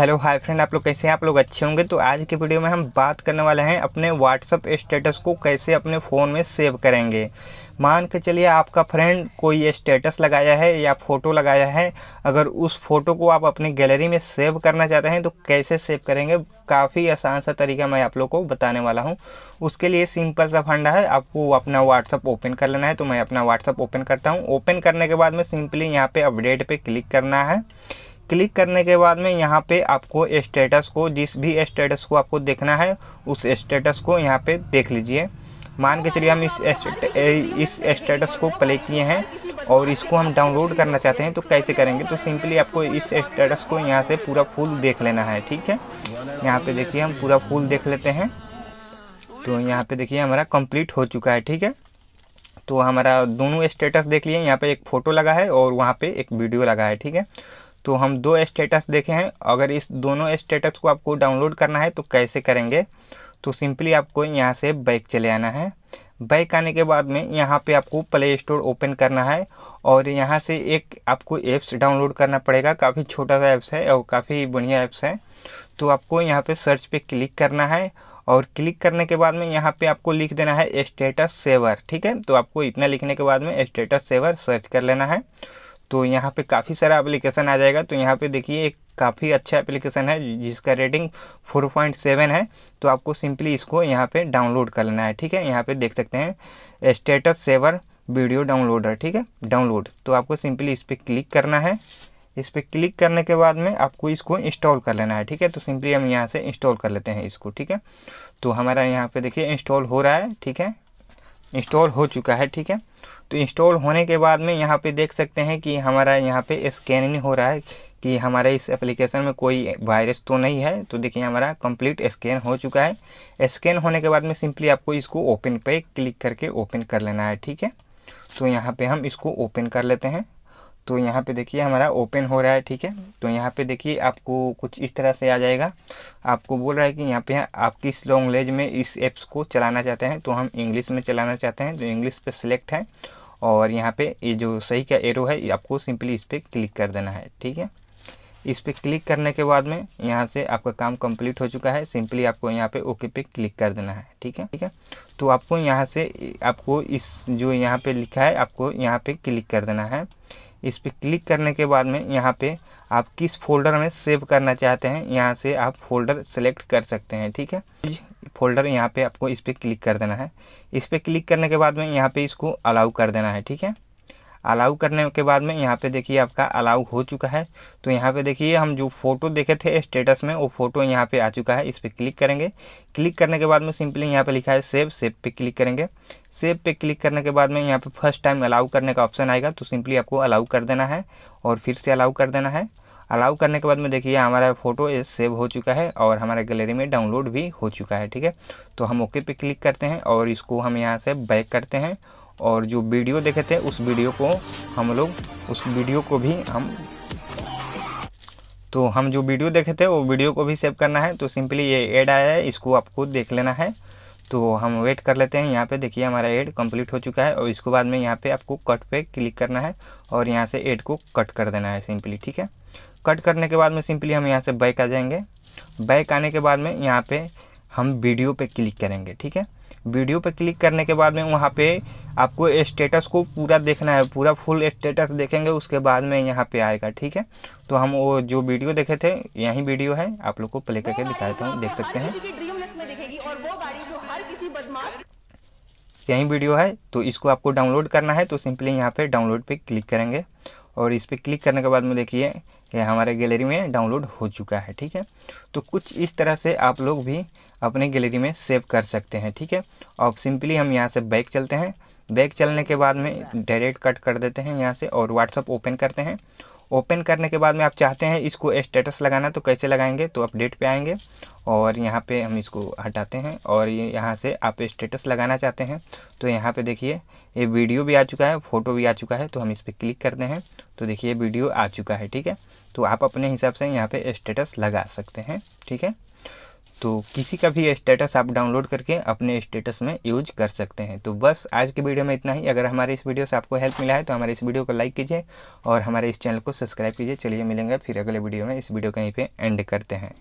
hello hi friend आप लोग कैसे हैं आप लोग अच्छे होंगे तो आज के वीडियो में हम बात करने वाले हैं अपने व्हाट्सअप स्टेटस को कैसे अपने फ़ोन में सेव करेंगे मान के चलिए आपका फ्रेंड कोई स्टेटस लगाया है या फ़ोटो लगाया है अगर उस फ़ोटो को आप अपनी गैलरी में सेव करना चाहते हैं तो कैसे सेव करेंगे काफ़ी आसान सा तरीका मैं आप लोग को बताने वाला हूँ उसके लिए सिंपल सा फंडा है आपको अपना व्हाट्सअप ओपन कर लेना है तो मैं अपना व्हाट्सअप ओपन करता हूँ ओपन करने के बाद में सिंपली यहाँ पर अपडेट पर क्लिक करना है क्लिक करने के बाद में यहाँ पे आपको स्टेटस को जिस भी स्टेटस को आपको देखना है उस स्टेटस को यहाँ पे देख लीजिए मान के चलिए हम इस स्टेटस को प्ले किए हैं और इसको हम डाउनलोड करना चाहते हैं तो कैसे करेंगे तो सिंपली आपको इस स्टेटस को यहाँ से पूरा फुल देख लेना है ठीक है यहाँ पे देखिए हम पूरा फुल देख लेते हैं तो यहाँ पे देखिए हमारा कंप्लीट हो चुका है ठीक है तो हमारा दोनों स्टेटस देख लिए यहाँ पे एक फ़ोटो लगा है और वहाँ पे एक वीडियो लगा है ठीक है तो हम दो स्टेटस देखे हैं अगर इस दोनों स्टेटस को आपको डाउनलोड करना है तो कैसे करेंगे तो सिंपली आपको यहाँ से बैक चले आना है बैक आने के बाद में यहाँ पे आपको प्ले स्टोर ओपन करना है और यहाँ से एक आपको ऐप्स डाउनलोड करना पड़ेगा काफ़ी छोटा सा ऐप्स है और काफ़ी बढ़िया ऐप्स है तो आपको यहाँ पे सर्च पे क्लिक करना है और क्लिक करने के बाद में यहाँ पे आपको लिख देना है स्टेटस सेवर ठीक है तो आपको इतना लिखने के बाद में स्टेटस सेवर सर्च कर लेना है तो यहाँ पे काफ़ी सारा एप्लीकेशन आ जाएगा तो यहाँ पे देखिए एक काफ़ी अच्छा एप्लीकेशन है जिसका रेटिंग 4.7 है तो आपको सिंपली इसको यहाँ पे डाउनलोड कर लेना है ठीक है यहाँ पे देख सकते हैं स्टेटस सेवर वीडियो डाउनलोडर ठीक है डाउनलोड तो आपको सिंपली इस पर क्लिक करना है इस पर क्लिक करने के बाद में आपको इसको इंस्टॉल कर लेना है ठीक है तो सिंपली हम यहाँ से इंस्टॉल कर लेते हैं इसको ठीक है तो हमारा यहाँ पर देखिए इंस्टॉल हो रहा है ठीक है इंस्टॉल हो चुका है ठीक है तो इंस्टॉल होने के बाद में यहाँ पे देख सकते हैं कि हमारा यहाँ पे स्कैनिंग हो रहा है कि हमारे इस एप्लीकेशन में कोई वायरस तो नहीं है तो देखिए हमारा कंप्लीट स्कैन हो चुका है स्कैन होने के बाद में सिंपली आपको इसको ओपन पे क्लिक करके ओपन कर लेना है ठीक है तो यहाँ पे हम इसको ओपन कर लेते हैं तो यहाँ पे देखिए हमारा ओपन हो रहा है ठीक है तो यहाँ पे देखिए आपको कुछ इस तरह से आ जाएगा आपको बोल रहा है कि यहाँ पे आप किस लैंग्वेज में इस ऐप्स को चलाना चाहते हैं तो हम इंग्लिश में चलाना चाहते हैं तो इंग्लिश पे सिलेक्ट है और यहाँ पे ये जो सही का एरो है आपको सिंपली इस पर क्लिक कर देना है ठीक है इस पर क्लिक करने के बाद में यहाँ से आपका काम कंप्लीट हो चुका है सिंपली आपको यहाँ पे ओके पे क्लिक कर देना है ठीक है ठीक है तो आपको यहाँ से आपको इस जो यहाँ पे लिखा है आपको यहाँ पे क्लिक कर देना है इस पर क्लिक करने के बाद में यहाँ पे आप किस फोल्डर में सेव करना चाहते हैं यहाँ से आप फोल्डर सेलेक्ट कर सकते हैं ठीक है फोल्डर यहाँ पे आपको इस पर क्लिक कर देना है इस पर क्लिक करने के बाद में यहाँ पे इसको अलाउ कर देना है ठीक है अलाउ करने के बाद में यहाँ पे देखिए आपका अलाउ हो चुका है तो यहाँ पे देखिए हम जो फोटो देखे थे स्टेटस में वो फोटो यहाँ पे आ चुका है इस पर क्लिक करेंगे क्लिक करने के बाद में सिंपली यहाँ पे लिखा है सेव सेव पे क्लिक करेंगे सेव पे क्लिक करने के बाद में यहाँ पे फर्स्ट टाइम अलाउ करने का ऑप्शन आएगा तो सिंपली आपको अलाउ कर देना है और फिर से अलाउ कर देना है अलाउ करने के बाद में देखिए हमारा फ़ोटो सेव हो चुका है और हमारे गैलरी में डाउनलोड भी हो चुका है ठीक है तो हम ओके पे क्लिक करते हैं और इसको हम यहाँ से बैक करते हैं और जो वीडियो देखे थे उस वीडियो को हम लोग उस वीडियो को भी हम तो हम जो वीडियो देखे थे वो वीडियो को भी सेव करना है तो सिंपली ये ऐड आया है इसको आपको देख लेना है तो हम वेट कर लेते हैं यहाँ पे देखिए हमारा ऐड कंप्लीट हो चुका है और इसको बाद में यहाँ पे आपको कट पे क्लिक करना है और यहाँ से ऐड को कट कर देना है सिंपली ठीक है कट करने के बाद में सिंपली हम यहाँ से बैक आ जाएंगे बैक आने के बाद में यहाँ पर हम वीडियो पर क्लिक करेंगे ठीक है वीडियो पर क्लिक करने के बाद में वहाँ पे आपको स्टेटस को पूरा देखना है पूरा फुल स्टेटस देखेंगे उसके बाद में यहाँ पे आएगा ठीक है तो हम वो जो वीडियो देखे थे यही वीडियो है आप लोग को प्ले करके दिखा देता हूँ देख सकते हैं यही वीडियो है तो इसको आपको डाउनलोड करना है तो सिंपली यहाँ पे डाउनलोड पे क्लिक करेंगे और इस पर क्लिक करने के बाद में देखिए ये हमारे गैलरी में डाउनलोड हो चुका है ठीक है तो कुछ इस तरह से आप लोग भी अपने गैलरी में सेव कर सकते हैं ठीक है और सिंपली हम यहाँ से बैक चलते हैं बैक चलने के बाद में डायरेक्ट कट कर देते हैं यहाँ से और व्हाट्सअप ओपन करते हैं ओपन करने के बाद में आप चाहते हैं इसको स्टेटस लगाना तो कैसे लगाएंगे तो अपडेट पे आएंगे और यहाँ पे हम इसको हटाते हैं और ये यहाँ से आप स्टेटस लगाना चाहते हैं तो यहाँ पे देखिए ये वीडियो भी आ चुका है फ़ोटो भी आ चुका है तो हम इस पर क्लिक करते हैं तो देखिए वीडियो आ चुका है ठीक है तो आप अपने हिसाब से यहाँ पर स्टेटस लगा सकते हैं ठीक है तो किसी का भी स्टेटस आप डाउनलोड करके अपने स्टेटस में यूज कर सकते हैं तो बस आज के वीडियो में इतना ही अगर हमारे इस वीडियो से आपको हेल्प मिला है तो हमारे इस वीडियो को लाइक कीजिए और हमारे इस चैनल को सब्सक्राइब कीजिए चलिए मिलेंगे फिर अगले वीडियो में इस वीडियो कहीं पर एंड करते हैं